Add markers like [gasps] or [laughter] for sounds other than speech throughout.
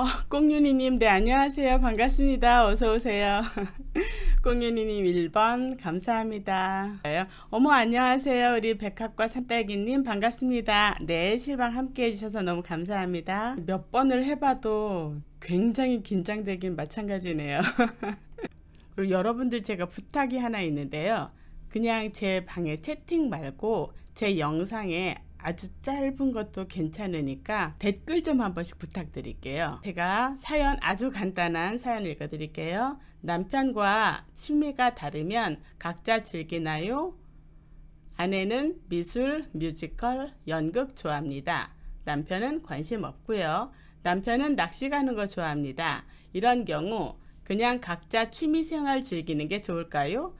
어, 꽁윤이님, 네, 안녕하세요. 반갑습니다. 어서오세요. [laughs] 꽁윤이님 1번, 감사합니다. 어머, 안녕하세요. 우리 백합과 산딸기님, 반갑습니다. 네, 실방 함께 해주셔서 너무 감사합니다. 몇 번을 해봐도 굉장히 긴장되긴 마찬가지네요. [laughs] 그리고 여러분들 제가 부탁이 하나 있는데요. 그냥 제 방에 채팅 말고 제 영상에 아주 짧은 것도 괜찮으니까 댓글 좀 한 번씩 부탁드릴게요. 제가 사연 아주 간단한 사연 읽어드릴게요. 남편과 취미가 다르면 각자 즐기나요? 아내는 미술, 뮤지컬, 연극 좋아합니다. 남편은 관심 없고요. 남편은 낚시 가는 거 좋아합니다. 이런 경우 그냥 각자 취미생활 즐기는 게 좋을까요?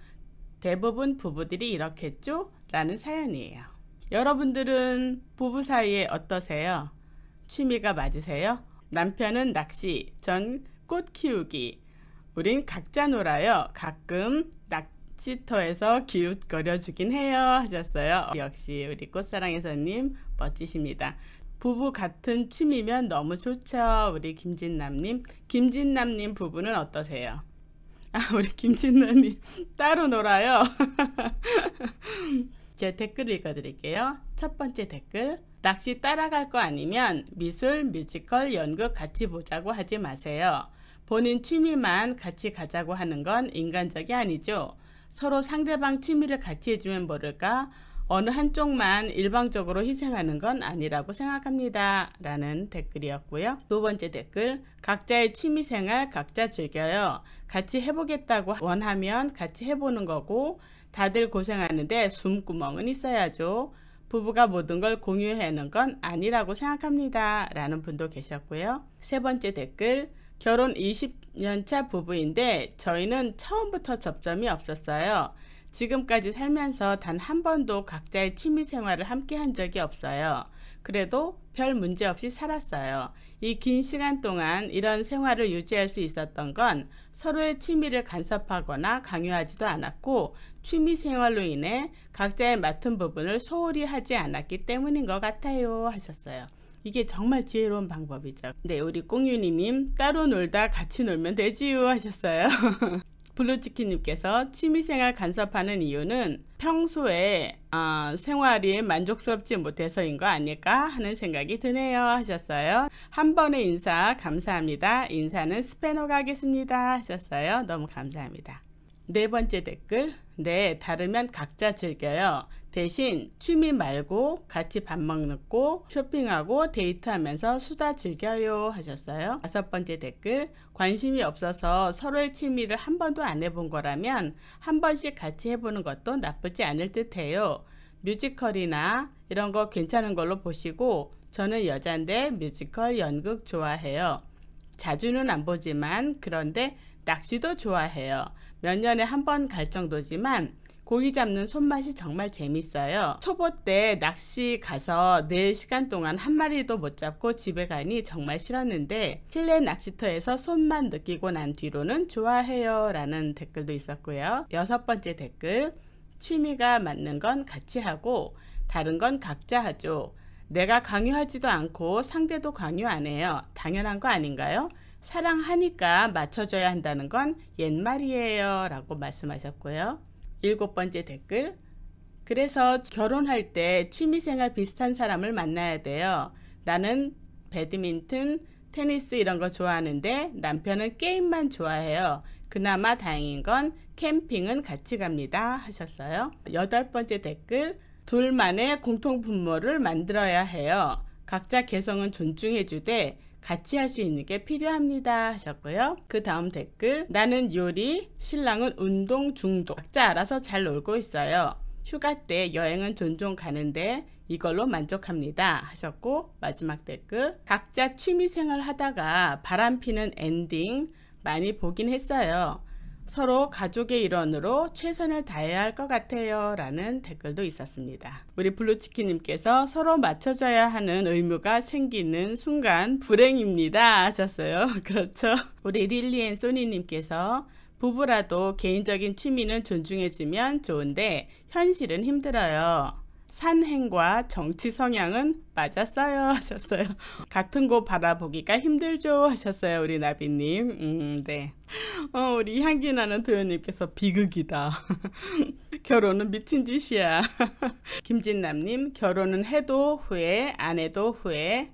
대부분 부부들이 이렇겠죠? 라는 사연이에요. 여러분들은 부부 사이에 어떠세요? 취미가 맞으세요? 남편은 낚시, 전 꽃 키우기. 우린 각자 놀아요. 가끔 낚시터에서 기웃거려주긴 해요. 하셨어요. 역시 우리 꽃사랑에서님 멋지십니다. 부부 같은 취미면 너무 좋죠. 우리 김진남님. 김진남님 부부는 어떠세요? 아, 우리 김진남님 따로 놀아요. [laughs] 제 댓글을 읽어드릴게요. 첫 번째 댓글 낚시 따라갈 거 아니면 미술, 뮤지컬, 연극 같이 보자고 하지 마세요. 본인 취미만 같이 가자고 하는 건 인간적이 아니죠. 서로 상대방 취미를 같이 해주면 모를까 어느 한쪽만 일방적으로 희생하는 건 아니라고 생각합니다. 라는 댓글이었고요. 두 번째 댓글 각자의 취미생활 각자 즐겨요. 같이 해보겠다고 원하면 같이 해보는 거고 다들 고생하는데 숨구멍은 있어야죠. 부부가 모든 걸 공유하는 건 아니라고 생각합니다. 라는 분도 계셨고요. 세 번째 댓글 결혼 20년차 부부인데 저희는 처음부터 접점이 없었어요. 지금까지 살면서 단 한 번도 각자의 취미 생활을 함께 한 적이 없어요. 그래도 별 문제 없이 살았어요. 이 긴 시간 동안 이런 생활을 유지할 수 있었던 건 서로의 취미를 간섭하거나 강요하지도 않았고 취미 생활로 인해 각자의 맡은 부분을 소홀히 하지 않았기 때문인 것 같아요 하셨어요. 이게 정말 지혜로운 방법이죠. 네, 우리 꽁윤이님 따로 놀다 같이 놀면 되지요 하셨어요. [laughs] 블루치킨님께서 취미생활 간섭하는 이유는 평소에 어, 생활이 만족스럽지 못해서인 거 아닐까 하는 생각이 드네요 하셨어요. 한 번의 인사 감사합니다. 인사는 스페노가 하겠습니다 하셨어요. 너무 감사합니다. 네 번째 댓글 네 다르면 각자 즐겨요 대신 취미 말고 같이 밥 먹는 거 쇼핑하고 데이트하면서 수다 즐겨요 하셨어요 다섯 번째 댓글 관심이 없어서 서로의 취미를 한 번도 안 해본 거라면 한 번씩 같이 해보는 것도 나쁘지 않을 듯해요 뮤지컬이나 이런 거 괜찮은 걸로 보시고 저는 여잔데 뮤지컬 연극 좋아해요 자주는 안 보지만 그런데 낚시도 좋아해요 몇 년에 한 번 갈 정도지만 고기 잡는 손맛이 정말 재밌어요. 초보 때 낚시 가서 4시간 동안 한 마리도 못 잡고 집에 가니 정말 싫었는데 실내 낚시터에서 손만 느끼고 난 뒤로는 좋아해요 라는 댓글도 있었고요. 여섯 번째 댓글 취미가 맞는 건 같이 하고 다른 건 각자 하죠. 내가 강요하지도 않고 상대도 강요 안 해요. 당연한 거 아닌가요? 사랑하니까 맞춰줘야 한다는 건 옛말이에요 라고 말씀하셨고요. 일곱 번째 댓글 그래서 결혼할 때 취미생활 비슷한 사람을 만나야 돼요. 나는 배드민턴, 테니스 이런 거 좋아하는데 남편은 게임만 좋아해요. 그나마 다행인 건 캠핑은 같이 갑니다 하셨어요. 여덟 번째 댓글 둘만의 공통 분모를 만들어야 해요. 각자 개성은 존중해주되 같이 할 수 있는 게 필요합니다 하셨고요. 그 다음 댓글 나는 요리, 신랑은 운동 중독 각자 알아서 잘 놀고 있어요. 휴가 때 여행은 존중 가는데 이걸로 만족합니다 하셨고 마지막 댓글 각자 취미생활 하다가 바람피는 엔딩 많이 보긴 했어요. 서로 가족의 일원으로 최선을 다해야 할 것 같아요 라는 댓글도 있었습니다. 우리 블루치킨님께서 서로 맞춰줘야 하는 의무가 생기는 순간 불행입니다 하셨어요. [laughs] 그렇죠. 우리 릴리앤 소니님께서 부부라도 개인적인 취미는 존중해주면 좋은데 현실은 힘들어요. 산행과 정치 성향은 맞았어요 하셨어요. [laughs] 같은 곳 바라보기가 힘들죠 하셨어요 우리 나비님. 음, 네. 어, 우리 향기 나는 도현님께서 비극이다. [laughs] 결혼은 미친 짓이야. [laughs] 김진남님 결혼은 해도 후회 안 해도 후회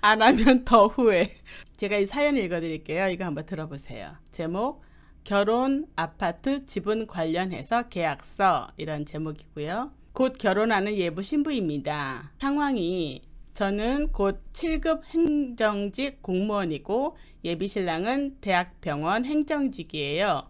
안 하면 더 후회. 제가 이 사연 읽어드릴게요. 이거 한번 들어보세요. 제목 결혼 아파트 지분 관련해서 계약서 이런 제목이고요. 곧 결혼하는 예부 신부입니다. 상황이 저는 곧 7급 행정직 공무원이고 예비신랑은 대학병원 행정직이에요.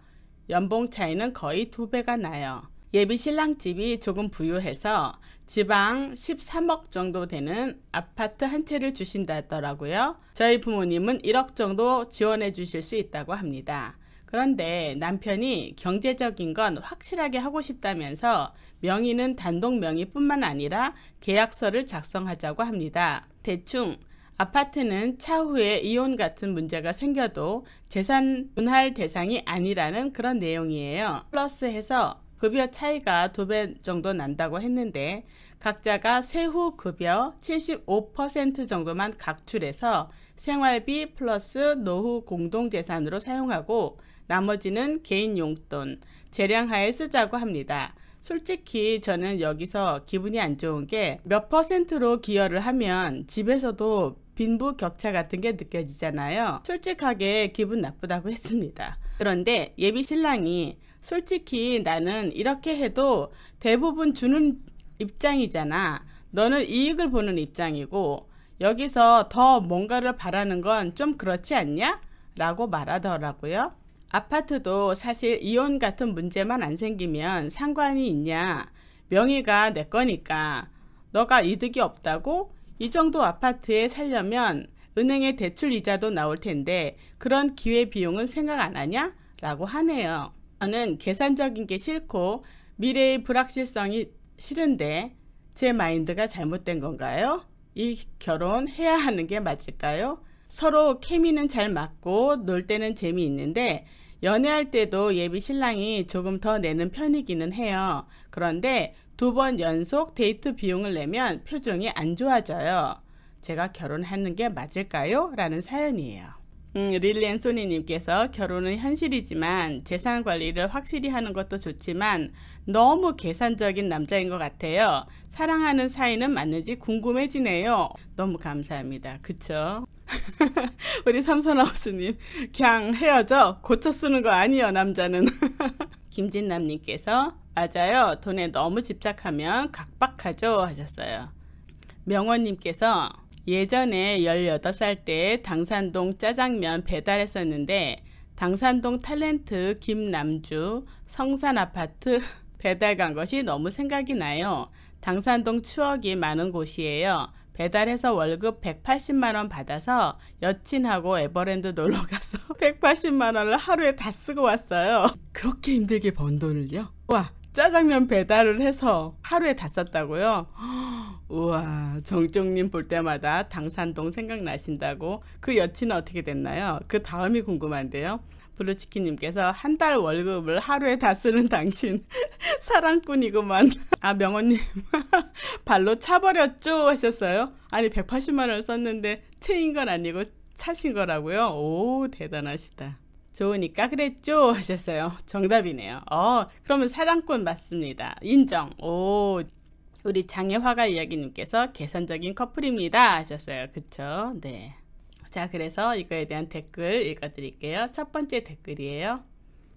연봉 차이는 거의 두배가 나요. 예비신랑 집이 조금 부유해서 지방 13억 정도 되는 아파트 한 채를 주신다더라고요. 저희 부모님은 1억 정도 지원해 주실 수 있다고 합니다. 그런데 남편이 경제적인 건 확실하게 하고 싶다면서 명의는 단독 명의뿐만 아니라 계약서를 작성하자고 합니다. 대충 아파트는 차후에 이혼 같은 문제가 생겨도 재산 분할 대상이 아니라는 그런 내용이에요. 플러스해서 급여 차이가 두 배 정도 난다고 했는데 각자가 세후 급여 75% 정도만 각출해서 생활비 플러스 노후 공동재산으로 사용하고 나머지는 개인 용돈, 재량하에 쓰자고 합니다. 솔직히 저는 여기서 기분이 안 좋은 게 몇 퍼센트로 기여를 하면 집에서도 빈부 격차 같은 게 느껴지잖아요. 솔직하게 기분 나쁘다고 했습니다. 그런데 예비 신랑이 솔직히 나는 이렇게 해도 대부분 주는 입장이잖아. 너는 이익을 보는 입장이고 여기서 더 뭔가를 바라는 건 좀 그렇지 않냐? 라고 말하더라고요. 아파트도 사실 이혼 같은 문제만 안 생기면 상관이 있냐 명의가 내 거니까 너가 이득이 없다고 이 정도 아파트에 살려면 은행에 대출 이자도 나올 텐데 그런 기회 비용은 생각 안 하냐 라고 하네요 저는 계산적인 게 싫고 미래의 불확실성이 싫은데 제 마인드가 잘못된 건가요? 이 결혼 해야 하는 게 맞을까요? 서로 케미는 잘 맞고 놀 때는 재미있는데 연애할 때도 예비 신랑이 조금 더 내는 편이기는 해요. 그런데 두 번 연속 데이트 비용을 내면 표정이 안 좋아져요. 제가 결혼하는 게 맞을까요? 라는 사연이에요. 음, 릴앤소니님께서 결혼은 현실이지만 재산 관리를 확실히 하는 것도 좋지만 너무 계산적인 남자인 것 같아요. 사랑하는 사이는 맞는지 궁금해지네요. 너무 감사합니다. 그쵸? [laughs] 우리 삼선하우스님, 그냥 헤어져. 고쳐 쓰는 거 아니에요, 남자는. [laughs] 김진남님께서, 맞아요. 돈에 너무 집착하면 각박하죠. 하셨어요. 명원님께서, 예전에 18살 때 당산동 짜장면 배달했었는데, 당산동 탤런트 김남주 성산아파트 [laughs] 배달 간 것이 너무 생각이 나요. 당산동 추억이 많은 곳이에요. 배달해서 월급 180만원 받아서 여친하고 에버랜드 놀러 가서 180만원을 [laughs] 하루에 다 쓰고 왔어요. 그렇게 힘들게 번 돈을요? 와, 짜장면 배달을 해서 하루에 다 썼다고요? [gasps] 우와 정정님 볼 때마다 당산동 생각나신다고 그 여친은 어떻게 됐나요? 그 다음이 궁금한데요. 블루치킨님께서 한 달 월급을 하루에 다 쓰는 당신 [laughs] 사랑꾼이구만. 아 명언님 [laughs] 발로 차버렸죠 하셨어요. 아니 180만 원 썼는데 채인 건 아니고 차신 거라고요. 오 대단하시다. 좋으니까 그랬죠 하셨어요. 정답이네요. 어 그러면 사랑꾼 맞습니다. 인정. 오 우리 장애화가 이야기님께서 계산적인 커플입니다 하셨어요. 그쵸? 네. 자, 그래서 이거에 대한 댓글 읽어드릴게요. 첫 번째 댓글이에요.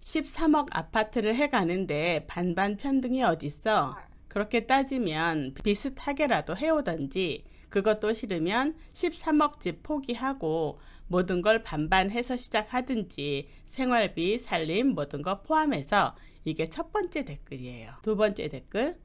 13억 아파트를 해가는데 반반 편등이 어딨어? 그렇게 따지면 비슷하게라도 해오던지 그것도 싫으면 13억 집 포기하고 모든 걸 반반해서 시작하든지 생활비, 살림 모든 거 포함해서 이게 첫 번째 댓글이에요. 두 번째 댓글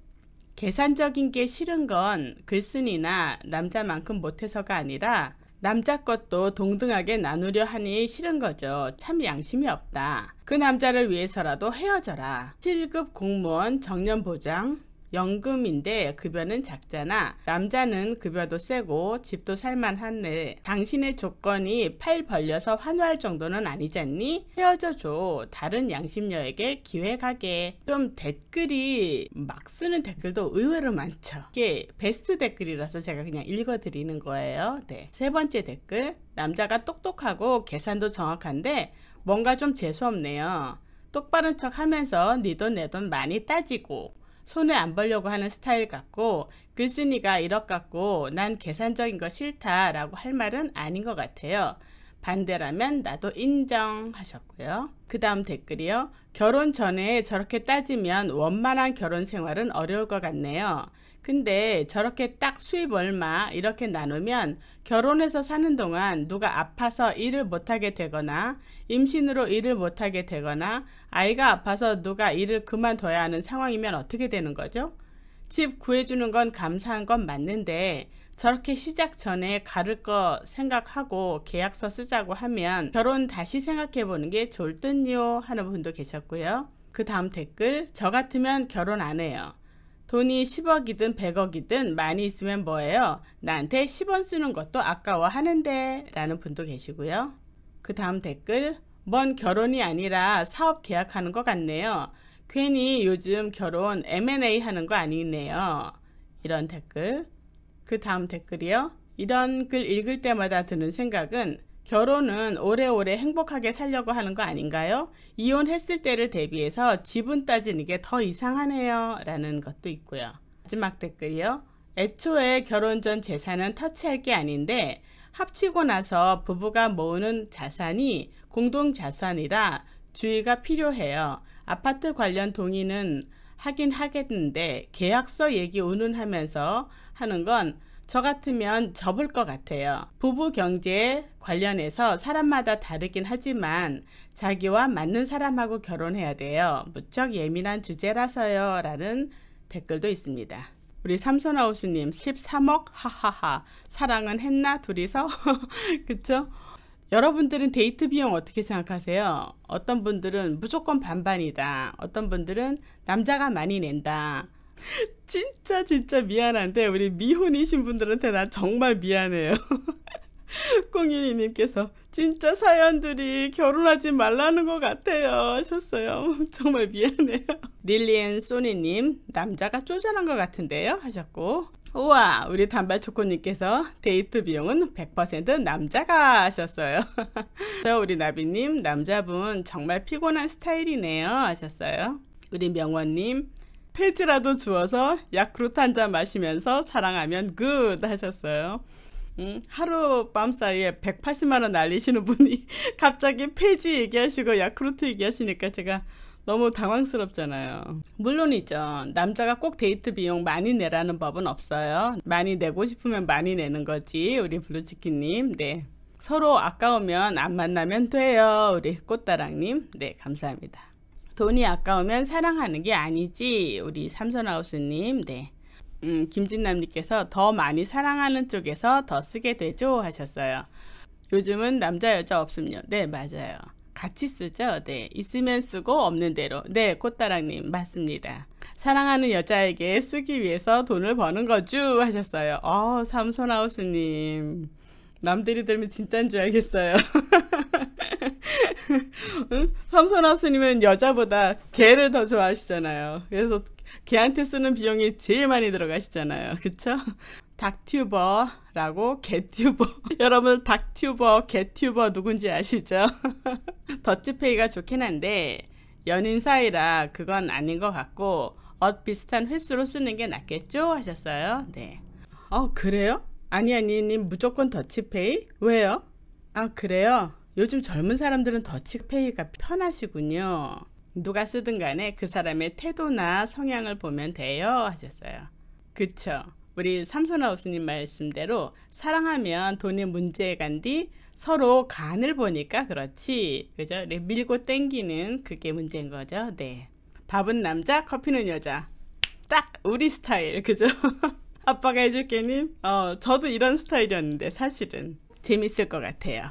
계산적인 게 싫은 건 글쓴이나 남자만큼 못해서가 아니라 남자 것도 동등하게 나누려 하니 싫은 거죠. 참 양심이 없다. 그 남자를 위해서라도 헤어져라. 7급 공무원 정년보장 연금인데 급여는 작잖아. 남자는 급여도 세고 집도 살만한데 당신의 조건이 팔 벌려서 환호할 정도는 아니잖니? 헤어져 줘. 다른 양심녀에게 기획하게. 좀 댓글이 막 쓰는 댓글도 의외로 많죠. 이게 베스트 댓글이라서 제가 그냥 읽어드리는 거예요. 네. 세 번째 댓글. 남자가 똑똑하고 계산도 정확한데 뭔가 좀 재수없네요. 똑바른 척 하면서 니 돈 내 돈 많이 따지고 손에 안 벌려고 하는 스타일 같고 글쓴이가 이렇 같고 난 계산적인 거 싫다 라고 할 말은 아닌 것 같아요. 반대라면 나도 인정하셨고요. 그 다음 댓글이요. 결혼 전에 저렇게 따지면 원만한 결혼 생활은 어려울 것 같네요. 근데 저렇게 딱 수입 얼마 이렇게 나누면 결혼해서 사는 동안 누가 아파서 일을 못하게 되거나 임신으로 일을 못하게 되거나 아이가 아파서 누가 일을 그만둬야 하는 상황이면 어떻게 되는 거죠? 집 구해주는 건 감사한 건 맞는데 저렇게 시작 전에 가를 거 생각하고 계약서 쓰자고 하면 결혼 다시 생각해 보는 게 좋을 듯요 하는 분도 계셨고요. 그 다음 댓글 저 같으면 결혼 안 해요. 돈이 10억이든 100억이든 많이 있으면 뭐예요? 나한테 10원 쓰는 것도 아까워하는데 라는 분도 계시고요. 그 다음 댓글 뭔 결혼이 아니라 사업 계약하는 것 같네요. 괜히 요즘 결혼 M&A 하는 거 아니네요. 이런 댓글 그 다음 댓글이요. 이런 글 읽을 때마다 드는 생각은 결혼은 오래오래 행복하게 살려고 하는 거 아닌가요? 이혼했을 때를 대비해서 지분 따지는 게 더 이상하네요. 라는 것도 있고요. 마지막 댓글이요. 애초에 결혼 전 재산은 터치할 게 아닌데 합치고 나서 부부가 모으는 자산이 공동 자산이라 주의가 필요해요. 아파트 관련 동의는 하긴 하겠는데 계약서 얘기 운운하면서 하는 건저 같으면 접을 것 같아요. 부부 경제 관련해서 사람마다 다르긴 하지만 자기와 맞는 사람하고 결혼해야 돼요. 무척 예민한 주제라서요. 라는 댓글도 있습니다. 우리 삼손아우스님 13억 하하하 사랑은 했나 둘이서 [laughs] 그쵸? 여러분들은 데이트 비용 어떻게 생각하세요? 어떤 분들은 무조건 반반이다. 어떤 분들은 남자가 많이 낸다. [laughs] 진짜 진짜 미안한데 우리 미혼이신 분들한테 나 정말 미안해요. [laughs] 꽁윤이님께서 진짜 사연들이 결혼하지 말라는 것 같아요 하셨어요. [laughs] 정말 미안해요. 릴리앤 소니님 남자가 쪼잔한 것 같은데요 하셨고 우와 우리 단발초코님께서 데이트 비용은 100% 남자가 하셨어요. 우리 나비님 남자분 정말 피곤한 스타일이네요 하셨어요. 우리 명원님 페이지라도 주어서 야크루트 한 잔 마시면서 사랑하면 굿 하셨어요. 음, 하룻밤 사이에 180만원 날리시는 분이 [laughs] 갑자기 페이지 얘기하시고 야크루트 얘기하시니까 제가 너무 당황스럽잖아요. 물론이죠. 남자가 꼭 데이트 비용 많이 내라는 법은 없어요. 많이 내고 싶으면 많이 내는 거지. 우리 블루치킨님. 네. 서로 아까우면 안 만나면 돼요. 우리 꽃다랑님. 네. 감사합니다. 돈이 아까우면 사랑하는 게 아니지. 우리 삼선하우스님, 네. 음, 김진남님께서 더 많이 사랑하는 쪽에서 더 쓰게 되죠 하셨어요. 요즘은 남자 여자 없음요. 네 맞아요. 같이 쓰죠. 네 있으면 쓰고 없는 대로. 네 꽃다랑님 맞습니다. 사랑하는 여자에게 쓰기 위해서 돈을 버는 거죠 하셨어요. 어 삼손하우스님. 남들이 들면 진짠줄 알겠어요. [laughs] 응? 함선 합스님은 여자보다 개를 더 좋아하시잖아요. 그래서 개한테 쓰는 비용이 제일 많이 들어가시잖아요. 그쵸? 닥튜버라고 개튜버. [laughs] 여러분 닥튜버, 개튜버 누군지 아시죠? [laughs] 더치페이가 좋긴 한데 연인 사이라 그건 아닌 것 같고 엇 비슷한 횟수로 쓰는 게 낫겠죠? 하셨어요. 네. 어 그래요? 아니 아니님 무조건 더치페이? 왜요? 아 그래요? 요즘 젊은 사람들은 더치페이가 편하시군요. 누가 쓰든 간에 그 사람의 태도나 성향을 보면 돼요 하셨어요. 그쵸. 우리 삼손하우스님 말씀대로 사랑하면 돈이 문제간 에뒤 서로 간을 보니까 그렇지. 그죠? 네, 밀고 땡기는 그게 문제인 거죠. 네. 밥은 남자, 커피는 여자. 딱 우리 스타일. 그죠? [laughs] 아빠가 해줄 게님? 어, 저도 이런 스타일이었는데 사실은 재밌을 것 같아요.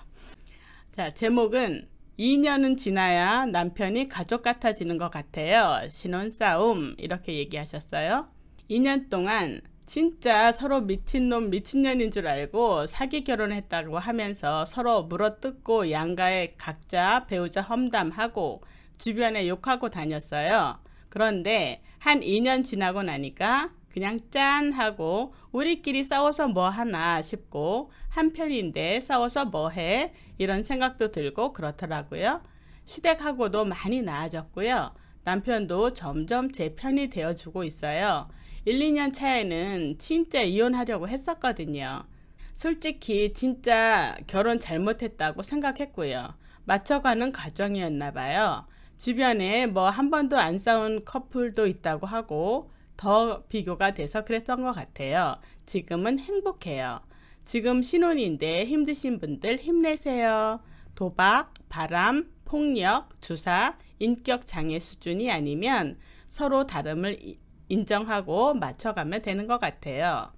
자, 제목은 2년은 지나야 남편이 가족 같아지는 것 같아요. 신혼싸움 이렇게 얘기하셨어요. 2년 동안 진짜 서로 미친놈 미친년인 줄 알고 사기 결혼했다고 하면서 서로 물어뜯고 양가에 각자 배우자 험담하고 주변에 욕하고 다녔어요. 그런데 한 2년 지나고 나니까 그냥 짠 하고 우리끼리 싸워서 뭐 하나 싶고 한편인데 싸워서 뭐해 이런 생각도 들고 그렇더라고요. 시댁하고도 많이 나아졌고요. 남편도 점점 제 편이 되어주고 있어요. 1, 2년 차에는 진짜 이혼하려고 했었거든요. 솔직히 진짜 결혼 잘못했다고 생각했고요. 맞춰가는 과정이었나 봐요. 주변에 뭐 한 번도 안 싸운 커플도 있다고 하고 더 비교가 돼서 그랬던 것 같아요. 지금은 행복해요. 지금 신혼인데 힘드신 분들 힘내세요. 도박, 바람, 폭력, 주사, 인격 장애 수준이 아니면 서로 다름을 인정하고 맞춰가면 되는 것 같아요.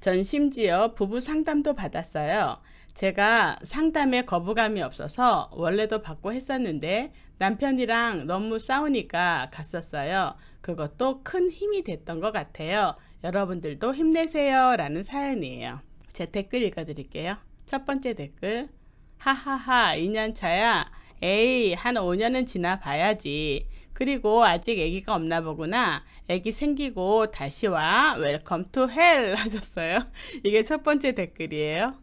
전 심지어 부부 상담도 받았어요. 제가 상담에 거부감이 없어서 원래도 받고 했었는데 남편이랑 너무 싸우니까 갔었어요. 그것도 큰 힘이 됐던 것 같아요. 여러분들도 힘내세요. 라는 사연이에요. 제 댓글 읽어드릴게요. 첫 번째 댓글. 하하하, 2년차야. 에이, 한 5년은 지나 봐야지. 그리고 아직 아기가 없나 보구나. 아기 생기고 다시 와. 웰컴 투 헬 하셨어요. [laughs] 이게 첫 번째 댓글이에요.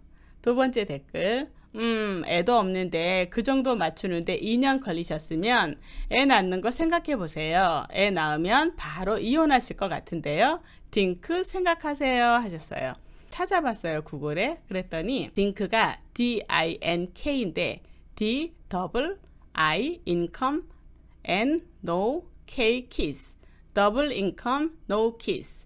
두 번째 댓글. 음, 애도 없는데 그 정도 맞추는데 2년 걸리셨으면 애 낳는 거 생각해 보세요. 애 낳으면 바로 이혼하실 것 같은데요. 딩크 생각하세요 하셨어요. 찾아봤어요 구글에 그랬더니 딩크가 D-I-N-K인데 D 더블 I income n no K kiss 더블 income no kiss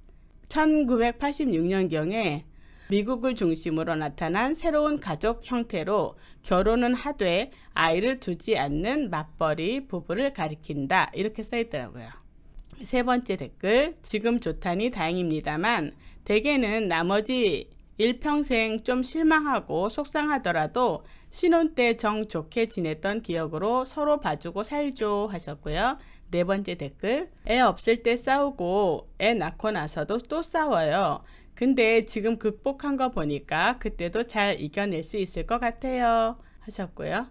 1986년경에 미국을 중심으로 나타난 새로운 가족 형태로 결혼은 하되 아이를 두지 않는 맞벌이 부부를 가리킨다 이렇게 써있더라고요. 세 번째 댓글 지금 좋다니 다행입니다만 대개는 나머지 일평생 좀 실망하고 속상하더라도 신혼 때 정 좋게 지냈던 기억으로 서로 봐주고 살죠 하셨고요. 네 번째 댓글 애 없을 때 싸우고 애 낳고 나서도 또 싸워요. 근데 지금 극복한 거 보니까 그때도 잘 이겨낼 수 있을 것 같아요. 하셨고요.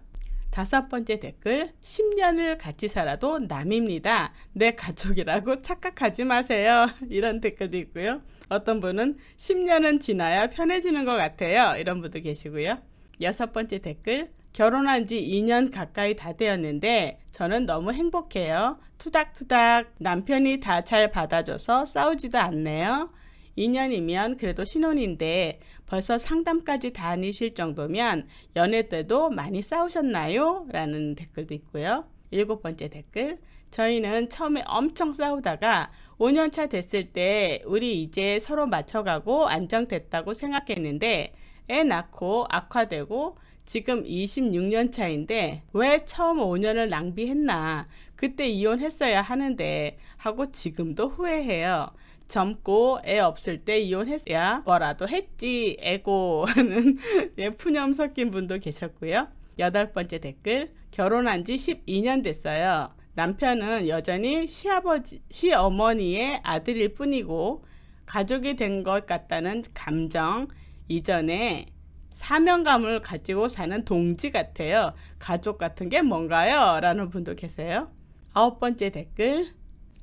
다섯 번째 댓글 10년을 같이 살아도 남입니다. 내 가족이라고 착각하지 마세요. [laughs] 이런 댓글도 있고요. 어떤 분은 10년은 지나야 편해지는 것 같아요. 이런 분도 계시고요. 여섯 번째 댓글 결혼한 지 2년 가까이 다 되었는데 저는 너무 행복해요. 투닥투닥 남편이 다 잘 받아줘서 싸우지도 않네요. 2년이면 그래도 신혼인데 벌써 상담까지 다니실 정도면 연애 때도 많이 싸우셨나요? 라는 댓글도 있고요. 일곱 번째 댓글. 저희는 처음에 엄청 싸우다가 5년차 됐을 때 우리 이제 서로 맞춰가고 안정됐다고 생각했는데 애 낳고 악화되고 지금 26년 차인데 왜 처음 5년을 낭비했나 그때 이혼했어야 하는데 하고 지금도 후회해요. 젊고 애 없을 때 이혼했어야 뭐라도 했지 에고는 하예 [laughs] 푸념 섞인 분도 계셨고요. 여덟 번째 댓글 결혼한 지 12년 됐어요. 남편은 여전히 시아버지, 시어머니의 아들일 뿐이고 가족이 된 것 같다는 감정 이전에 사명감을 가지고 사는 동지 같아요. 가족 같은 게 뭔가요? 라는 분도 계세요. 아홉 번째 댓글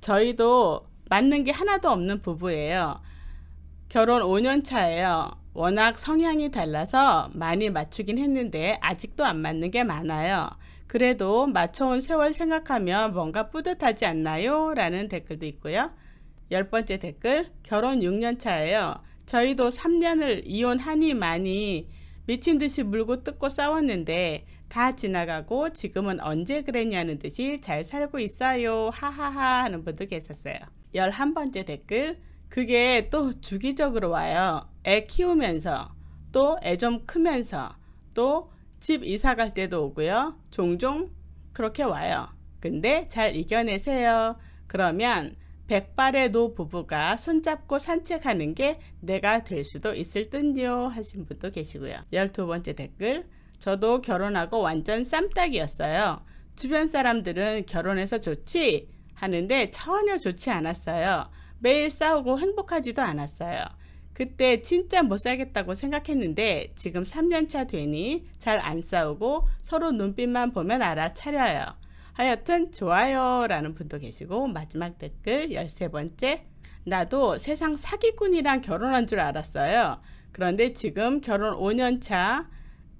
저희도 맞는 게 하나도 없는 부부예요. 결혼 5년 차예요. 워낙 성향이 달라서 많이 맞추긴 했는데 아직도 안 맞는 게 많아요. 그래도 맞춰온 세월 생각하면 뭔가 뿌듯하지 않나요? 라는 댓글도 있고요. 열 번째 댓글 결혼 6년 차예요. 저희도 3년을 이혼하니 많이 미친 듯이 물고 뜯고 싸웠는데 다 지나가고 지금은 언제 그랬냐는 듯이 잘 살고 있어요. 하하하 하는 분도 계셨어요. 11번째 댓글 그게 또 주기적으로 와요. 애 키우면서 또 애 좀 크면서 또 집 이사 갈 때도 오고요. 종종 그렇게 와요. 근데 잘 이겨내세요. 그러면 백발의 노 부부가 손잡고 산책하는 게 내가 될 수도 있을 듯요 하신 분도 계시고요. 12번째 댓글 저도 결혼하고 완전 쌈딱이었어요. 주변 사람들은 결혼해서 좋지 하는데 전혀 좋지 않았어요. 매일 싸우고 행복하지도 않았어요. 그때 진짜 못 살겠다고 생각했는데 지금 3년차 되니 잘 안 싸우고 서로 눈빛만 보면 알아차려요. 하여튼 좋아요 라는 분도 계시고 마지막 댓글 13번째 나도 세상 사기꾼이랑 결혼한 줄 알았어요. 그런데 지금 결혼 5년차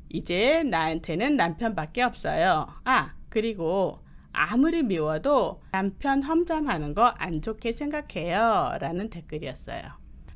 이제 나한테는 남편밖에 없어요. 아 그리고 아무리 미워도 남편 험담하는 거 안 좋게 생각해요. 라는 댓글이었어요.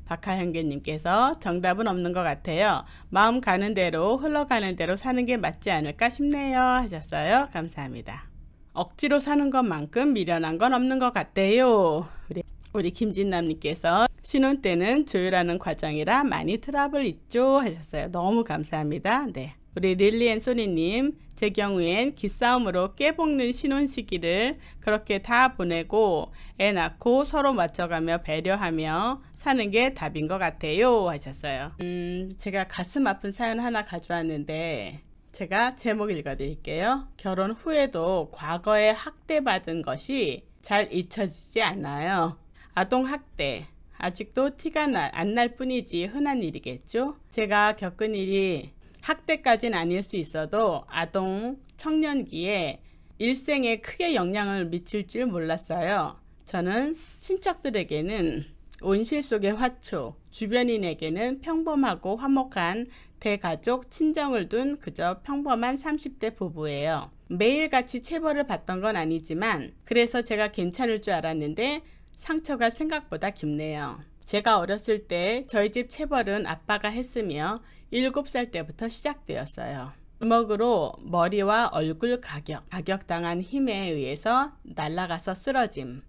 박하현계님께서 정답은 없는 것 같아요. 마음 가는 대로 흘러가는 대로 사는 게 맞지 않을까 싶네요. 하셨어요. 감사합니다. 억지로 사는 것만큼 미련한 건 없는 것같아요 우리, 우리 김진남님께서 신혼 때는 조율하는 과정이라 많이 트러블 있죠. 하셨어요. 너무 감사합니다. 네. 우리 릴리 앤소니님 제 경우엔 기싸움으로 깨볶는 신혼 시기를 그렇게 다 보내고 애 낳고 서로 맞춰가며 배려하며 사는 게 답인 것 같아요 하셨어요 음 제가 가슴 아픈 사연 하나 가져왔는데 제가 제목 읽어드릴게요 결혼 후에도 과거에 학대받은 것이 잘 잊혀지지 않아요 아동학대 아직도 티가 안 날 뿐이지 흔한 일이겠죠 제가 겪은 일이 학대까지는 아닐 수 있어도 아동 청년기에 일생에 크게 영향을 미칠 줄 몰랐어요. 저는 친척들에게는 온실 속의 화초, 주변인에게는 평범하고 화목한 대가족 친정을 둔 그저 평범한 30대 부부예요. 매일같이 체벌을 받던 건 아니지만 그래서 제가 괜찮을 줄 알았는데 상처가 생각보다 깊네요. 제가 어렸을 때 저희 집 체벌은 아빠가 했으며 7살 때부터 시작되었어요. 주먹으로 머리와 얼굴 가격, 가격당한 힘에 의해서 날아가서 쓰러짐,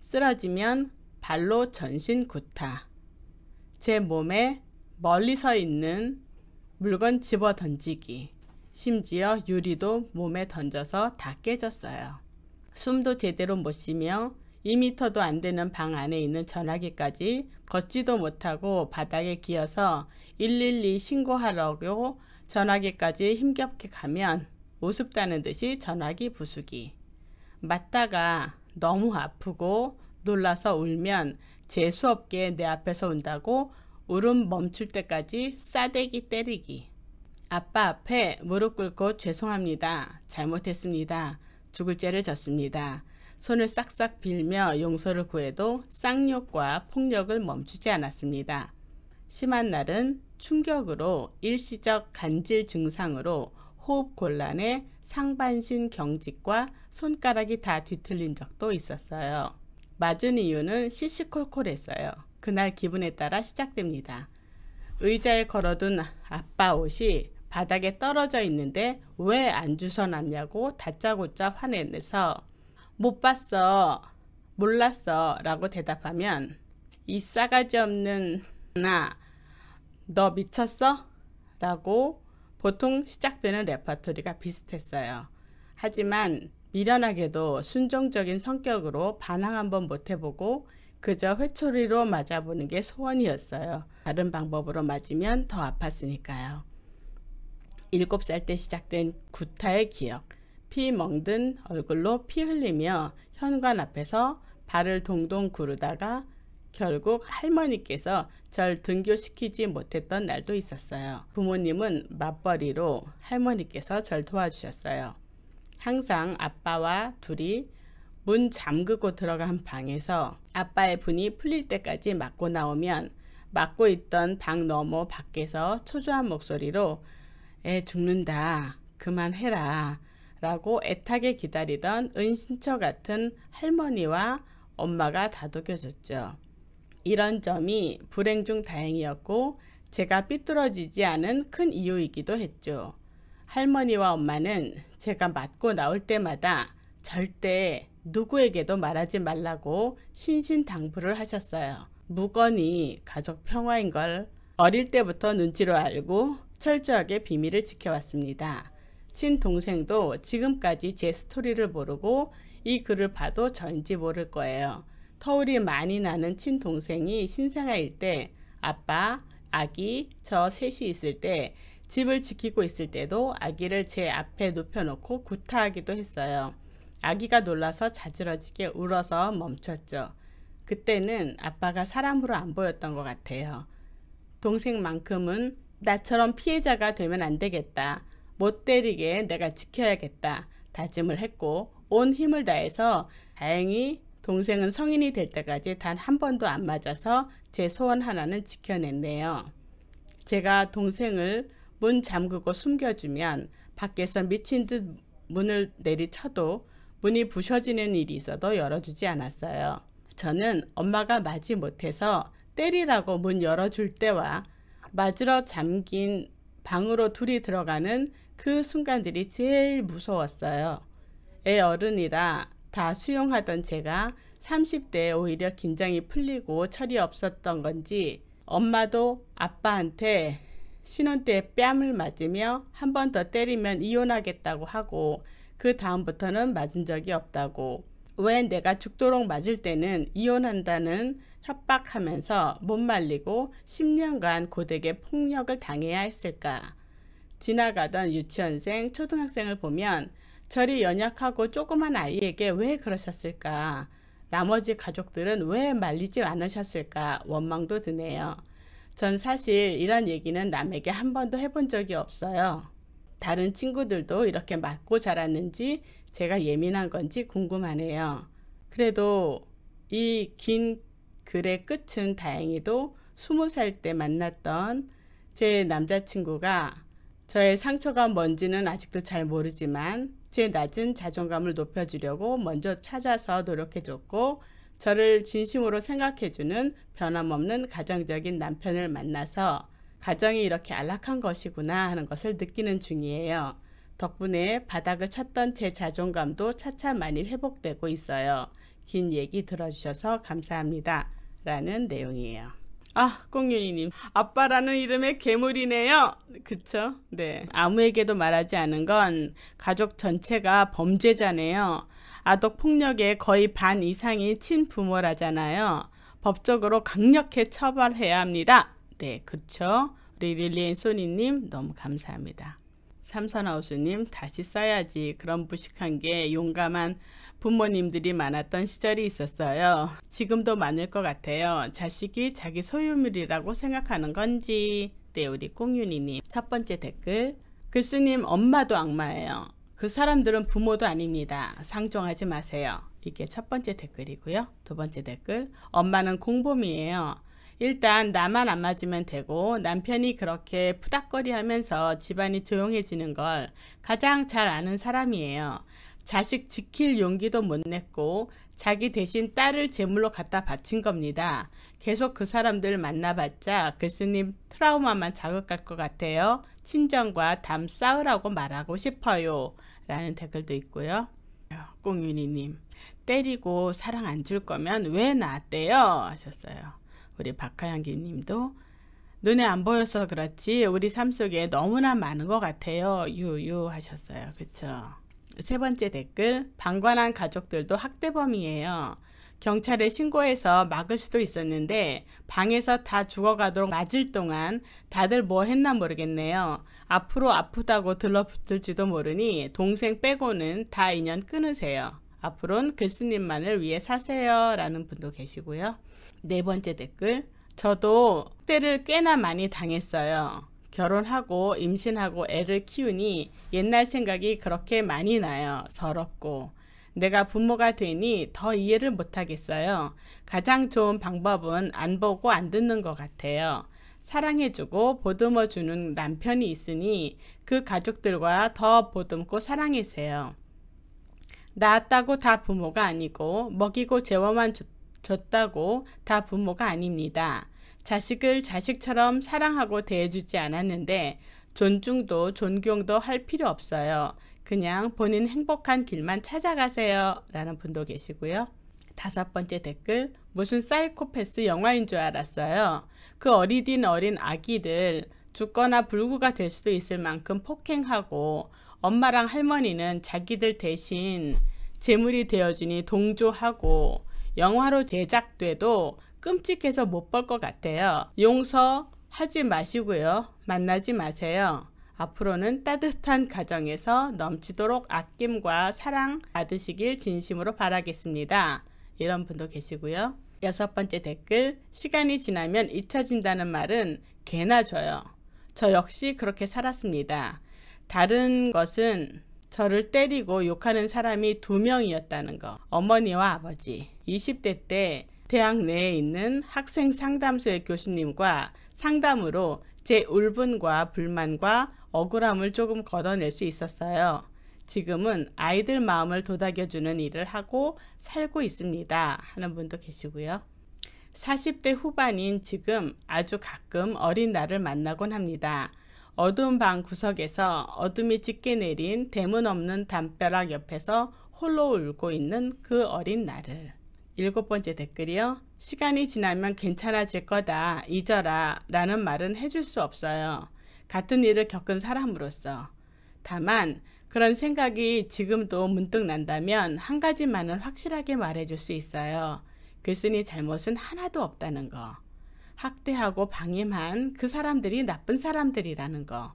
쓰러지면 발로 전신 구타, 제 몸에 멀리서 있는 물건 집어 던지기, 심지어 유리도 몸에 던져서 다 깨졌어요. 숨도 제대로 못 쉬며 2미터도 안 되는 방 안에 있는 전화기까지 걷지도 못하고 바닥에 기어서 112 신고하라고 전화기까지 힘겹게 가면 우습다는 듯이 전화기 부수기. 맞다가 너무 아프고 놀라서 울면 재수없게 내 앞에서 운다고 울음 멈출 때까지 싸대기 때리기. 아빠 앞에 무릎 꿇고 죄송합니다. 잘못했습니다. 죽을 죄를 졌습니다. 손을 싹싹 빌며 용서를 구해도 쌍욕과 폭력을 멈추지 않았습니다. 심한 날은 충격으로 일시적 간질 증상으로 호흡 곤란에 상반신 경직과 손가락이 다 뒤틀린 적도 있었어요. 맞은 이유는 시시콜콜했어요. 그날 기분에 따라 시작됩니다. 의자에 걸어둔 아빠 옷이 바닥에 떨어져 있는데 왜 안 주워놨냐고 다짜고짜 화내내서못 봤어, 몰랐어 라고 대답하면 이 싸가지 없는 나, 너 미쳤어? 라고 보통 시작되는 레퍼토리가 비슷했어요. 하지만 미련하게도 순종적인 성격으로 반항 한번 못 해보고 그저 회초리로 맞아보는 게 소원이었어요. 다른 방법으로 맞으면 더 아팠으니까요. 일곱 살 때 시작된 구타의 기억. 피 멍든 얼굴로 피 흘리며 현관 앞에서 발을 동동 구르다가 결국 할머니께서 절 등교시키지 못했던 날도 있었어요. 부모님은 맞벌이로 할머니께서 절 도와주셨어요. 항상 아빠와 둘이 문 잠그고 들어간 방에서 아빠의 분이 풀릴 때까지 맞고 나오면 맞고 있던 방 너머 밖에서 초조한 목소리로 애 죽는다 그만해라 라고 애타게 기다리던 은신처 같은 할머니와 엄마가 다독여줬죠. 이런 점이 불행 중 다행이었고 제가 삐뚤어지지 않은 큰 이유이기도 했죠. 할머니와 엄마는 제가 맞고 나올 때마다 절대 누구에게도 말하지 말라고 신신당부를 하셨어요. 무건이 가족 평화인 걸 어릴 때부터 눈치로 알고 철저하게 비밀을 지켜왔습니다. 친동생도 지금까지 제 스토리를 모르고 이 글을 봐도 전지 모를 거예요. 터울이 많이 나는 친동생이 신생아일 때 아빠, 아기, 저 셋이 있을 때 집을 지키고 있을 때도 아기를 제 앞에 눕혀놓고 구타하기도 했어요. 아기가 놀라서 자지러지게 울어서 멈췄죠. 그때는 아빠가 사람으로 안 보였던 것 같아요. 동생만큼은 나처럼 피해자가 되면 안 되겠다. 못 때리게 내가 지켜야겠다. 다짐을 했고 온 힘을 다해서 다행히 동생은 성인이 될 때까지 단 한 번도 안 맞아서 제 소원 하나는 지켜냈네요. 제가 동생을 문 잠그고 숨겨주면 밖에서 미친 듯 문을 내리쳐도 문이 부셔지는 일이 있어도 열어주지 않았어요. 저는 엄마가 맞지 못해서 때리라고 문 열어줄 때와 맞으러 잠긴 방으로 둘이 들어가는 그 순간들이 제일 무서웠어요. 애 어른이라 다 수용하던 제가 30대에 오히려 긴장이 풀리고 철이 없었던 건지 엄마도 아빠한테 신혼 때 뺨을 맞으며 한 번 더 때리면 이혼하겠다고 하고 그 다음부터는 맞은 적이 없다고 왜 내가 죽도록 맞을 때는 이혼한다는 협박하면서 못 말리고 10년간 고댁게 폭력을 당해야 했을까 지나가던 유치원생 초등학생을 보면 저이 연약하고 조그만 아이에게 왜 그러셨을까? 나머지 가족들은 왜 말리지 않으셨을까? 원망도 드네요. 전 사실 이런 얘기는 남에게 한 번도 해본 적이 없어요. 다른 친구들도 이렇게 맞고 자랐는지 제가 예민한 건지 궁금하네요. 그래도 이 긴 글의 끝은 다행히도 20살 때 만났던 제 남자친구가 저의 상처가 뭔지는 아직도 잘 모르지만 제 낮은 자존감을 높여주려고 먼저 찾아서 노력해줬고 저를 진심으로 생각해주는 변함없는 가정적인 남편을 만나서 가정이 이렇게 안락한 것이구나 하는 것을 느끼는 중이에요. 덕분에 바닥을 쳤던 제 자존감도 차차 많이 회복되고 있어요. 긴 얘기 들어주셔서 감사합니다. 라는 내용이에요. 아, 꽁윤이님. 아빠라는 이름의 괴물이네요. 그쵸? 네. 아무에게도 말하지 않은 건 가족 전체가 범죄자네요. 아독폭력의 거의 반 이상이 친부모라잖아요. 법적으로 강력히 처벌해야 합니다. 네, 그쵸? 우리 릴리엔 소니님 너무 감사합니다. 삼선하우스님 다시 써야지. 그런 무식한 게 용감한 부모님들이 많았던 시절이 있었어요. 지금도 많을 것 같아요. 자식이 자기 소유물이라고 생각하는 건지 네 우리 꽁윤이님 첫 번째 댓글 글쓰님 엄마도 악마예요. 그 사람들은 부모도 아닙니다. 상종하지 마세요. 이게 첫 번째 댓글이고요. 두 번째 댓글 엄마는 공범이에요. 일단 나만 안 맞으면 되고 남편이 그렇게 푸닥거리 하면서 집안이 조용해지는 걸 가장 잘 아는 사람이에요. 자식 지킬 용기도 못 냈고 자기 대신 딸을 제물로 갖다 바친 겁니다. 계속 그 사람들 만나봤자 글스님 트라우마만 자극할 것 같아요. 친정과 담 싸우라고 말하고 싶어요. 라는 댓글도 있고요. 꽁윤이님 때리고 사랑 안 줄 거면 왜 나왔대요? 하셨어요. 우리 박하영기님도 눈에 안 보여서 그렇지 우리 삶 속에 너무나 많은 것 같아요. 유유 하셨어요. 그쵸? 세 번째 댓글, 방관한 가족들도 학대범이에요. 경찰에 신고해서 막을 수도 있었는데 방에서 다 죽어가도록 맞을 동안 다들 뭐 했나 모르겠네요. 앞으로 아프다고 들러붙을지도 모르니 동생 빼고는 다 인연 끊으세요. 앞으론 글스님만을 위해 사세요. 라는 분도 계시고요. 네 번째 댓글 저도 대를 꽤나 많이 당했어요. 결혼하고 임신하고 애를 키우니 옛날 생각이 그렇게 많이 나요. 서럽고. 내가 부모가 되니 더 이해를 못하겠어요. 가장 좋은 방법은 안 보고 안 듣는 것 같아요. 사랑해주고 보듬어주는 남편이 있으니 그 가족들과 더 보듬고 사랑해세요. 낳았다고 다 부모가 아니고 먹이고 재워만 줬다고 다 부모가 아닙니다. 자식을 자식처럼 사랑하고 대해주지 않았는데 존중도 존경도 할 필요 없어요. 그냥 본인 행복한 길만 찾아가세요. 라는 분도 계시고요. 다섯 번째 댓글. 무슨 사이코패스 영화인 줄 알았어요. 그 어리딘 어린 아기를 죽거나 불구가 될 수도 있을 만큼 폭행하고 엄마랑 할머니는 자기들 대신 재물이 되어주니 동조하고 영화로 제작돼도 끔찍해서 못 볼 것 같아요. 용서하지 마시고요. 만나지 마세요. 앞으로는 따뜻한 가정에서 넘치도록 아낌과 사랑 받으시길 진심으로 바라겠습니다. 이런 분도 계시고요. 여섯 번째 댓글 시간이 지나면 잊혀진다는 말은 개나 줘요. 저 역시 그렇게 살았습니다. 다른 것은 저를 때리고 욕하는 사람이 두 명이었다는 거. 어머니와 아버지. 20대 때 대학 내에 있는 학생 상담소의 교수님과 상담으로 제 울분과 불만과 억울함을 조금 걷어낼 수 있었어요. 지금은 아이들 마음을 도닥여주는 일을 하고 살고 있습니다. 하는 분도 계시고요. 40대 후반인 지금 아주 가끔 어린 나를 만나곤 합니다. 어두운 방 구석에서 어둠이 짙게 내린 대문 없는 담벼락 옆에서 홀로 울고 있는 그 어린 나를. 일곱 번째 댓글이요. 시간이 지나면 괜찮아질 거다, 잊어라 라는 말은 해줄 수 없어요. 같은 일을 겪은 사람으로서. 다만 그런 생각이 지금도 문득 난다면 한 가지만은 확실하게 말해줄 수 있어요. 글쓴이 잘못은 하나도 없다는 거. 학대하고 방임한 그 사람들이 나쁜 사람들이라는 거.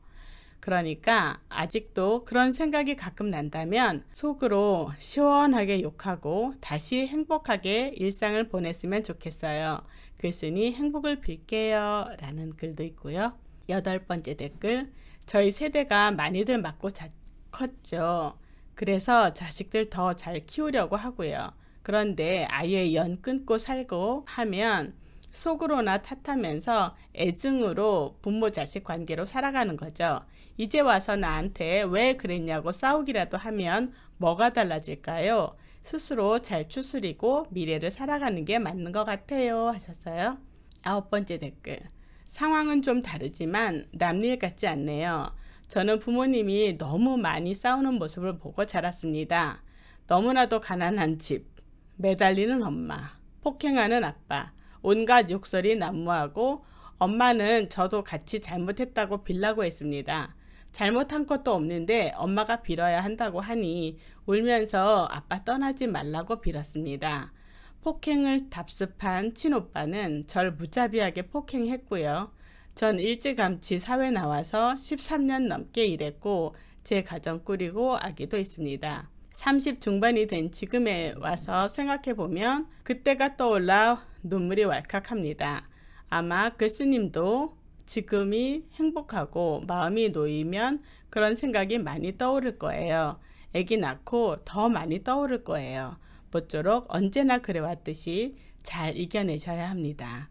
그러니까 아직도 그런 생각이 가끔 난다면 속으로 시원하게 욕하고 다시 행복하게 일상을 보냈으면 좋겠어요. 글쓴이 행복을 빌게요. 라는 글도 있고요. 여덟 번째 댓글. 저희 세대가 많이들 맞고 자, 컸죠. 그래서 자식들 더 잘 키우려고 하고요. 그런데 아예 연 끊고 살고 하면 속으로나 탓하면서 애증으로 부모 자식 관계로 살아가는 거죠. 이제 와서 나한테 왜 그랬냐고 싸우기라도 하면 뭐가 달라질까요? 스스로 잘 추스리고 미래를 살아가는 게 맞는 것 같아요 하셨어요. 아홉 번째 댓글 상황은 좀 다르지만 남일 같지 않네요. 저는 부모님이 너무 많이 싸우는 모습을 보고 자랐습니다. 너무나도 가난한 집, 매달리는 엄마, 폭행하는 아빠, 온갖 욕설이 난무하고 엄마는 저도 같이 잘못했다고 빌라고 했습니다. 잘못한 것도 없는데 엄마가 빌어야 한다고 하니 울면서 아빠 떠나지 말라고 빌었습니다. 폭행을 답습한 친오빠는 절 무자비하게 폭행했고요. 전 일찌감치 사회 나와서 13년 넘게 일했고 제 가정 꾸리고 아기도 있습니다. 30 중반이 된 지금에 와서 생각해보면 그때가 떠올라 눈물이 왈칵합니다. 아마 글스님도 그 지금이 행복하고 마음이 놓이면 그런 생각이 많이 떠오를 거예요. 아기 낳고 더 많이 떠오를 거예요. 모쪼록 언제나 그래왔듯이 잘 이겨내셔야 합니다.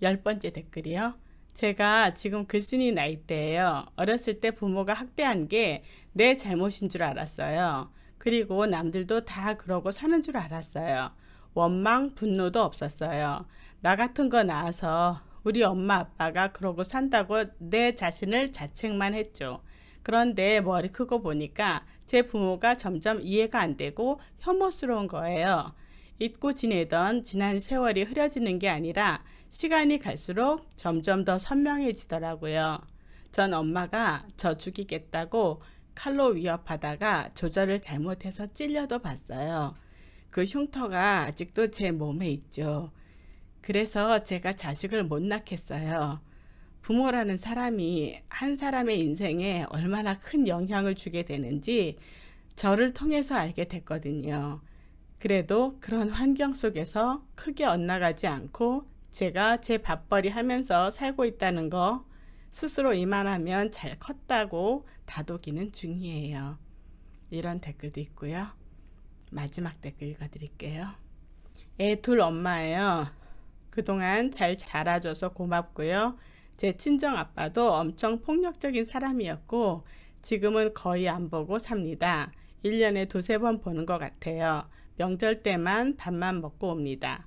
열 번째 댓글이요. 제가 지금 글쓴이 나이때예요 어렸을 때 부모가 학대한 게 내 잘못인 줄 알았어요. 그리고 남들도 다 그러고 사는 줄 알았어요. 원망, 분노도 없었어요. 나 같은 거나아서 우리 엄마 아빠가 그러고 산다고 내 자신을 자책만 했죠. 그런데 머리 크고 보니까 제 부모가 점점 이해가 안 되고 혐오스러운 거예요. 잊고 지내던 지난 세월이 흐려지는 게 아니라 시간이 갈수록 점점 더 선명해지더라고요. 전 엄마가 저 죽이겠다고 칼로 위협하다가 조절을 잘못해서 찔려도 봤어요. 그 흉터가 아직도 제 몸에 있죠. 그래서 제가 자식을 못 낳겠어요. 부모라는 사람이 한 사람의 인생에 얼마나 큰 영향을 주게 되는지 저를 통해서 알게 됐거든요. 그래도 그런 환경 속에서 크게 엇나가지 않고 제가 제 밥벌이 하면서 살고 있다는 거 스스로 이만하면 잘 컸다고 다독이는 중이에요. 이런 댓글도 있고요. 마지막 댓글 읽어드릴게요. 애 둘 엄마예요. 그동안 잘 자라줘서 고맙고요. 제 친정 아빠도 엄청 폭력적인 사람이었고 지금은 거의 안 보고 삽니다. 1년에 두세 번 보는 것 같아요. 명절 때만 밥만 먹고 옵니다.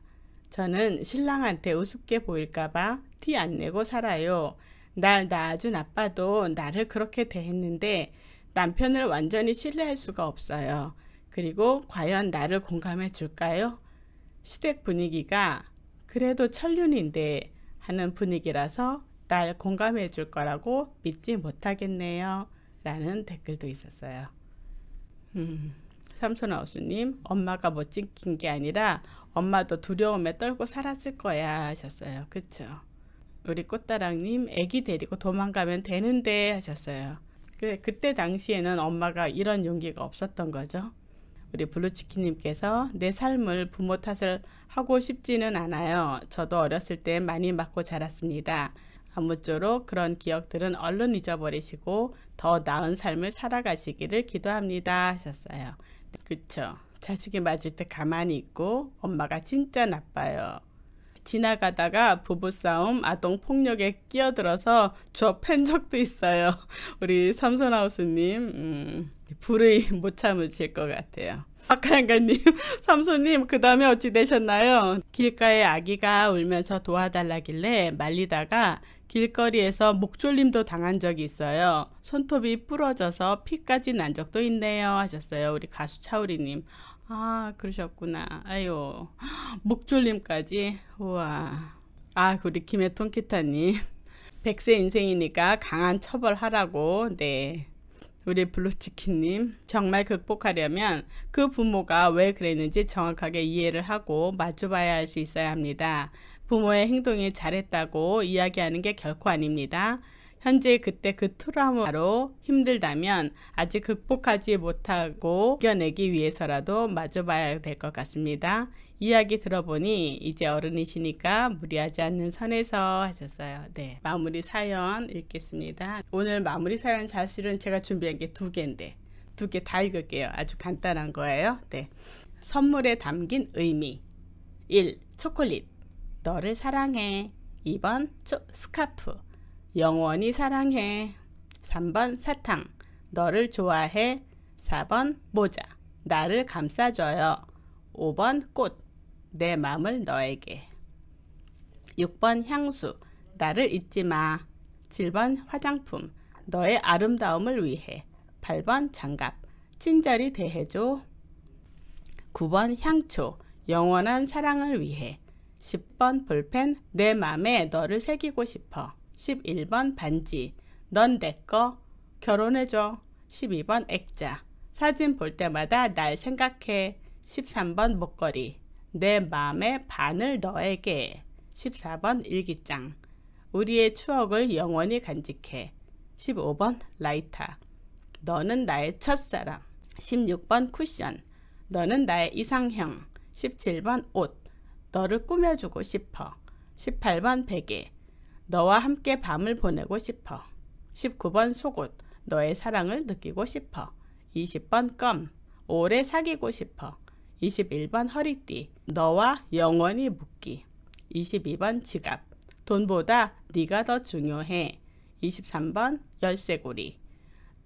저는 신랑한테 우습게 보일까봐 티 안 내고 살아요. 날 낳아준 아빠도 나를 그렇게 대했는데 남편을 완전히 신뢰할 수가 없어요. 그리고 과연 나를 공감해 줄까요? 시댁 분위기가 그래도 천륜인데 하는 분위기라서 딸 공감해 줄 거라고 믿지 못하겠네요. 라는 댓글도 있었어요. 음, 삼촌아우스님 엄마가 못 지킨 게 아니라 엄마도 두려움에 떨고 살았을 거야 하셨어요. 그쵸? 우리 꽃다랑님 애기 데리고 도망가면 되는데 하셨어요. 그, 그때 당시에는 엄마가 이런 용기가 없었던 거죠. 우리 블루치킨님께서 내 삶을 부모 탓을 하고 싶지는 않아요. 저도 어렸을 때 많이 맞고 자랐습니다. 아무쪼록 그런 기억들은 얼른 잊어버리시고 더 나은 삶을 살아가시기를 기도합니다 하셨어요. 그쵸. 자식이 맞을 때 가만히 있고 엄마가 진짜 나빠요. 지나가다가 부부싸움, 아동폭력에 끼어들어서 저팬 적도 있어요. [laughs] 우리 삼선하우스님. 음. 불의 [laughs] 못 참으실 것 같아요. 박하양가님, [laughs] 삼손님, 그 다음에 어찌 되셨나요? 길가에 아기가 울면서 도와달라길래 말리다가 길거리에서 목졸림도 당한 적이 있어요. 손톱이 부러져서 피까지 난 적도 있네요. 하셨어요. 우리 가수 차우리님. 아, 그러셨구나. 아유, [gasps] 목졸림까지. 우와. 아, 그 우리 김해 통키타님. [laughs] 백세 인생이니까 강한 처벌하라고. 네. 우리 블루치킨님 정말 극복하려면 그 부모가 왜 그랬는지 정확하게 이해를 하고 마주봐야 할 수 있어야 합니다. 부모의 행동이 잘했다고 이야기하는 게 결코 아닙니다. 현재 그때 그 트라우마로 힘들다면 아직 극복하지 못하고 이겨내기 위해서라도 마주봐야 될 것 같습니다. 이야기 들어보니 이제 어른이시니까 무리하지 않는 선에서 하셨어요. 네. 마무리 사연 읽겠습니다. 오늘 마무리 사연 사실은 제가 준비한 게 두 개인데 두 개 다 읽을게요. 아주 간단한 거예요. 네. 선물에 담긴 의미 1. 초콜릿 너를 사랑해 2번 초, 스카프 영원히 사랑해. 3번 사탕. 너를 좋아해. 4번 모자. 나를 감싸줘요. 5번 꽃. 내 맘을 너에게. 6번 향수. 나를 잊지 마. 7번 화장품. 너의 아름다움을 위해. 8번 장갑. 친절히 대해줘. 9번 향초. 영원한 사랑을 위해. 10번 볼펜. 내 맘에 너를 새기고 싶어. 11번 반지 넌내꺼 결혼해줘 12번 액자 사진 볼 때마다 날 생각해 13번 목걸이 내 마음의 반을 너에게 14번 일기장 우리의 추억을 영원히 간직해 15번 라이터 너는 나의 첫사랑 16번 쿠션 너는 나의 이상형 17번 옷 너를 꾸며주고 싶어 18번 베개 너와 함께 밤을 보내고 싶어. 19번 속옷. 너의 사랑을 느끼고 싶어. 20번 껌. 오래 사귀고 싶어. 21번 허리띠. 너와 영원히 묶기. 22번 지갑. 돈보다 네가 더 중요해. 23번 열쇠고리.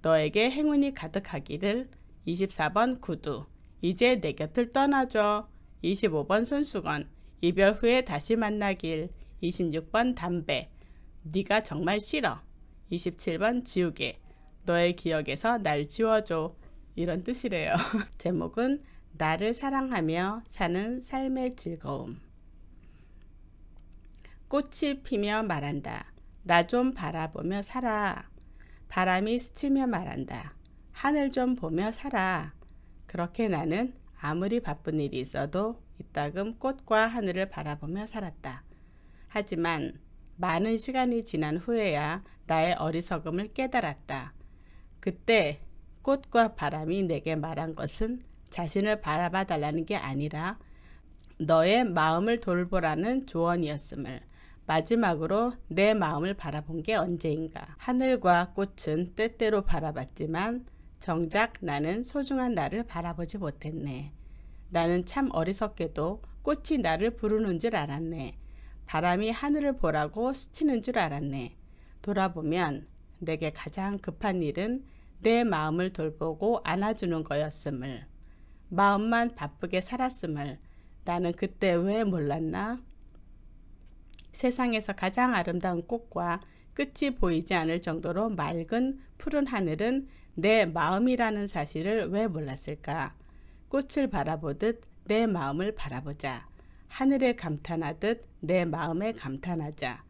너에게 행운이 가득하기를. 24번 구두. 이제 내 곁을 떠나줘. 25번 손수건. 이별 후에 다시 만나길. 26번 담배. 네가 정말 싫어. 27번 지우개. 너의 기억에서 날 지워줘. 이런 뜻이래요. [laughs] 제목은 나를 사랑하며 사는 삶의 즐거움. 꽃이 피며 말한다. 나 좀 바라보며 살아. 바람이 스치며 말한다. 하늘 좀 보며 살아. 그렇게 나는 아무리 바쁜 일이 있어도 이따금 꽃과 하늘을 바라보며 살았다. 하지만 많은 시간이 지난 후에야 나의 어리석음을 깨달았다. 그때 꽃과 바람이 내게 말한 것은 자신을 바라봐 달라는 게 아니라 너의 마음을 돌보라는 조언이었음을 마지막으로 내 마음을 바라본 게 언제인가. 하늘과 꽃은 때때로 바라봤지만 정작 나는 소중한 나를 바라보지 못했네. 나는 참 어리석게도 꽃이 나를 부르는 줄 알았네. 바람이 하늘을 보라고 스치는 줄 알았네. 돌아보면 내게 가장 급한 일은 내 마음을 돌보고 안아주는 거였음을, 마음만 바쁘게 살았음을 나는 그때 왜 몰랐나? 세상에서 가장 아름다운 꽃과 끝이 보이지 않을 정도로 맑은 푸른 하늘은 내 마음이라는 사실을 왜 몰랐을까? 꽃을 바라보듯 내 마음을 바라보자. 하늘에 감탄하듯 내 마음에 감탄하자.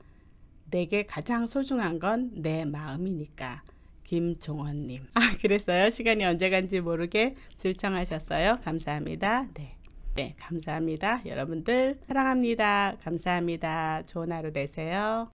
내게 가장 소중한 건 내 마음이니까. 김종원님. 아, 그랬어요? 시간이 언제 간지 모르게 질청하셨어요? 감사합니다. 네. 네, 감사합니다. 여러분들 사랑합니다. 감사합니다. 좋은 하루 되세요.